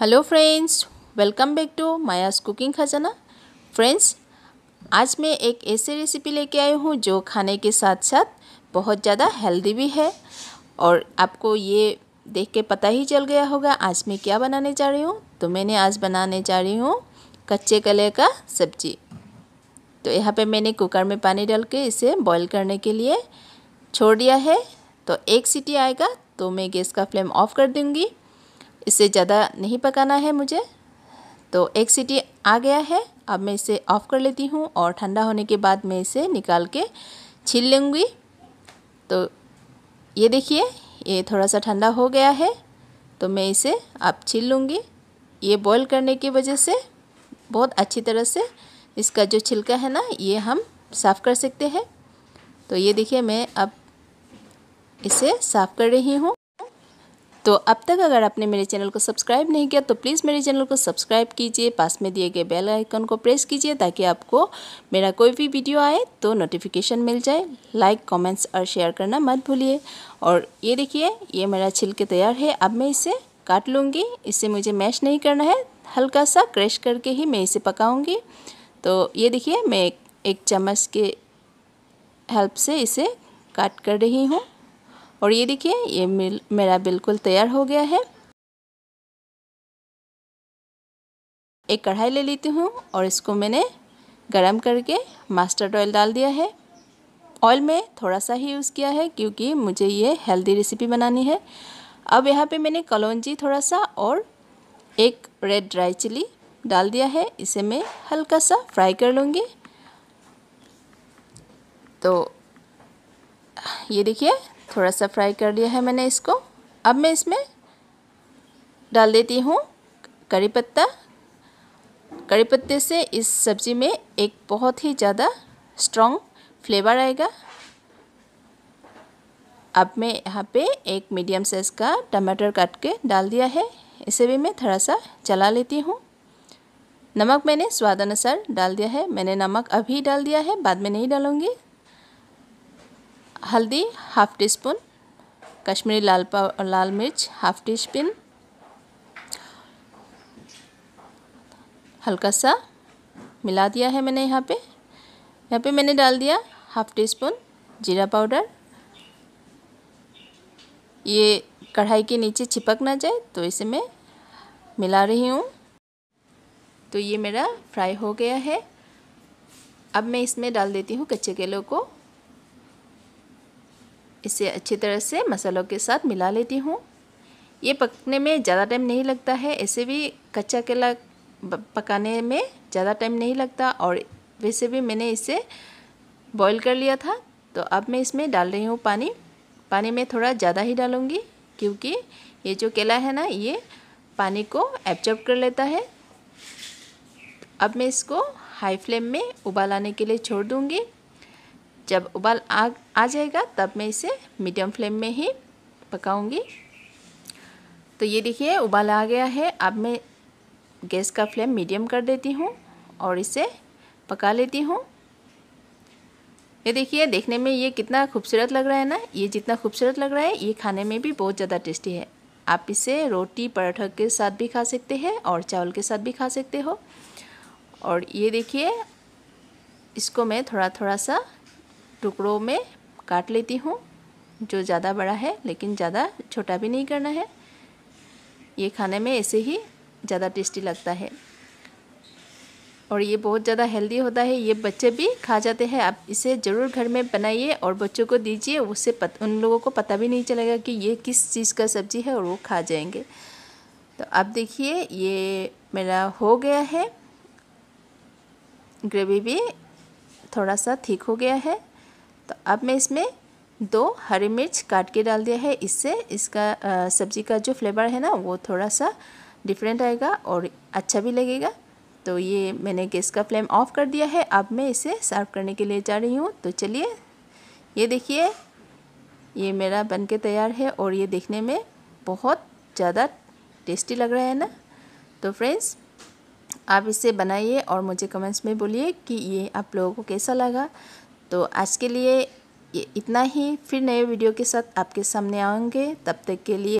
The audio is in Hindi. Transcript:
hello friends welcome back to Maya's cooking Khazana friends आज मैं एक ऐसी रेसिपी लेके आई हूँ जो खाने के साथ साथ बहुत ज़्यादा हेल्दी भी है और आपको ये देख के पता ही चल गया होगा आज मैं क्या बनाने जा रही हूँ तो मैंने आज बनाने जा रही हूँ कच्चे कले का सब्जी तो यहाँ पे मैंने कुकर में पानी डाल के इसे बॉईल करने के लिए छोड़ दिया है तो एक सीटी आएगा तो मैं गैस का फ्लेम ऑफ कर दूँगी इससे ज़्यादा नहीं पकाना है मुझे तो एक सीटी आ गया है अब मैं इसे ऑफ़ कर लेती हूँ और ठंडा होने के बाद मैं इसे निकाल के छील लूँगी तो ये देखिए ये थोड़ा सा ठंडा हो गया है तो मैं इसे अब छील लूँगी ये बॉईल करने की वजह से बहुत अच्छी तरह से इसका जो छिलका है ना ये हम साफ़ कर सकते हैं तो ये देखिए मैं अब इसे साफ़ कर रही हूँ तो अब तक अगर आपने मेरे चैनल को सब्सक्राइब नहीं किया तो प्लीज़ मेरे चैनल को सब्सक्राइब कीजिए पास में दिए गए बेल आइकन को प्रेस कीजिए ताकि आपको मेरा कोई भी वीडियो आए तो नोटिफिकेशन मिल जाए लाइक कमेंट्स और शेयर करना मत भूलिए और ये देखिए ये मेरा छिलके तैयार है अब मैं इसे काट लूँगी इससे मुझे मैश नहीं करना है हल्का सा क्रेश करके ही मैं इसे पकाऊँगी तो ये देखिए मैं एक चम्मच के हेल्प से इसे काट कर रही हूँ और ये देखिए ये मिल मेरा बिल्कुल तैयार हो गया है एक कढ़ाई ले लेती हूँ और इसको मैंने गरम करके मास्टर्ड ऑयल डाल दिया है ऑयल में थोड़ा सा ही यूज़ किया है क्योंकि मुझे ये हेल्दी रेसिपी बनानी है अब यहाँ पे मैंने कलौजी थोड़ा सा और एक रेड ड्राई चिली डाल दिया है इसे मैं हल्का सा फ्राई कर लूँगी तो ये देखिए थोड़ा सा फ्राई कर लिया है मैंने इसको अब मैं इसमें डाल देती हूँ करी पत्ता करी पत्ते से इस सब्ज़ी में एक बहुत ही ज़्यादा स्ट्रॉन्ग फ्लेवर आएगा अब मैं यहाँ पे एक मीडियम साइज़ का टमाटर काट के डाल दिया है इसे भी मैं थोड़ा सा चला लेती हूँ नमक मैंने स्वाद अनुसार डाल दिया है मैंने नमक अभी डाल दिया है बाद में नहीं डालूँगी हल्दी हाफ टी स्पून कश्मीरी लाल पा लाल मिर्च हाफ टी स्पून हल्का सा मिला दिया है मैंने यहाँ पे यहाँ पे मैंने डाल दिया हाफ टी स्पून जीरा पाउडर ये कढ़ाई के नीचे चिपक ना जाए तो इसे मैं मिला रही हूँ तो ये मेरा फ्राई हो गया है अब मैं इसमें डाल देती हूँ कच्चे केलों को इसे अच्छी तरह से मसालों के साथ मिला लेती हूँ ये पकने में ज़्यादा टाइम नहीं लगता है ऐसे भी कच्चा केला पकाने में ज़्यादा टाइम नहीं लगता और वैसे भी मैंने इसे बॉईल कर लिया था तो अब मैं इसमें डाल रही हूँ पानी पानी में थोड़ा ज़्यादा ही डालूँगी क्योंकि ये जो केला है ना ये पानी को एब्जॉर्ब कर लेता है अब मैं इसको हाई फ्लेम में उबाल आने के लिए छोड़ दूँगी जब उबाल आ आ जाएगा तब मैं इसे मीडियम फ्लेम में ही पकाऊंगी तो ये देखिए उबाल आ गया है अब मैं गैस का फ्लेम मीडियम कर देती हूँ और इसे पका लेती हूँ ये देखिए देखने में ये कितना खूबसूरत लग रहा है ना ये जितना खूबसूरत लग रहा है ये खाने में भी बहुत ज़्यादा टेस्टी है आप इसे रोटी पराठा के साथ भी खा सकते हैं और चावल के साथ भी खा सकते हो और ये देखिए इसको मैं थोड़ा थोड़ा सा टुकड़ों में काट लेती हूँ जो ज़्यादा बड़ा है लेकिन ज़्यादा छोटा भी नहीं करना है ये खाने में ऐसे ही ज़्यादा टेस्टी लगता है और ये बहुत ज़्यादा हेल्दी होता है ये बच्चे भी खा जाते हैं आप इसे ज़रूर घर में बनाइए और बच्चों को दीजिए उससे पत, उन लोगों को पता भी नहीं चलेगा कि ये किस चीज़ का सब्ज़ी है और वो खा जाएंगे तो आप देखिए ये मेरा हो गया है ग्रेवी भी थोड़ा सा ठीक हो गया है तो अब मैं इसमें दो हरी मिर्च काट के डाल दिया है इससे इसका सब्जी का जो फ्लेवर है ना वो थोड़ा सा डिफरेंट आएगा और अच्छा भी लगेगा तो ये मैंने गैस का फ्लेम ऑफ कर दिया है अब मैं इसे सर्व करने के लिए जा रही हूँ तो चलिए ये देखिए ये मेरा बन के तैयार है और ये देखने में बहुत ज़्यादा टेस्टी लग रहा है ना तो फ्रेंड्स आप इसे बनाइए और मुझे कमेंट्स में बोलिए कि ये आप लोगों को कैसा लगा तो आज के लिए इतना ही फिर नए वीडियो के साथ आपके सामने आएंगे तब तक के लिए